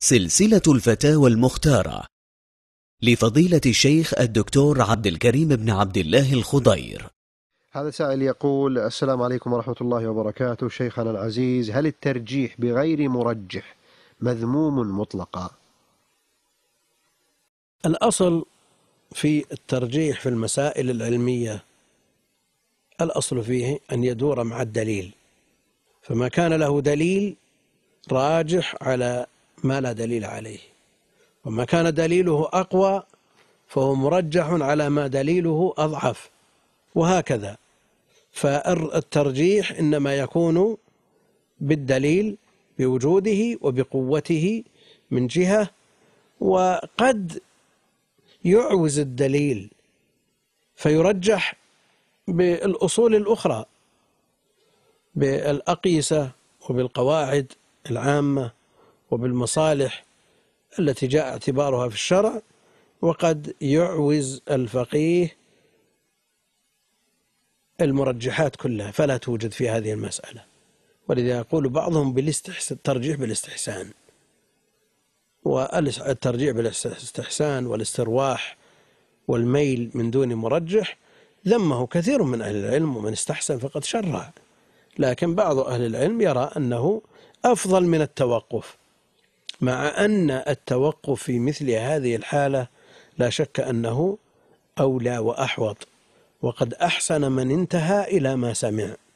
سلسلة الفتاوى المختارة لفضيلة الشيخ الدكتور عبد الكريم بن عبد الله الخضير هذا سائل يقول السلام عليكم ورحمة الله وبركاته شيخنا العزيز هل الترجيح بغير مرجح مذموم مطلقا الأصل في الترجيح في المسائل العلمية الأصل فيه أن يدور مع الدليل فما كان له دليل راجح على ما لا دليل عليه وما كان دليله أقوى فهو مرجح على ما دليله أضعف وهكذا فالترجيح إنما يكون بالدليل بوجوده وبقوته من جهة وقد يعوز الدليل فيرجح بالأصول الأخرى بالأقيسة وبالقواعد العامة وبالمصالح التي جاء اعتبارها في الشرع وقد يعوز الفقيه المرجحات كلها فلا توجد في هذه المسألة ولذا يقول بعضهم بالاستحسان الترجيح بالاستحسان والترجيح بالاستحسان والاسترواح والميل من دون مرجح ذمه كثير من أهل العلم ومن استحسن فقد شرع لكن بعض أهل العلم يرى أنه أفضل من التوقف مع أن التوقف في مثل هذه الحالة لا شك أنه أولى وأحوط وقد أحسن من انتهى إلى ما سمع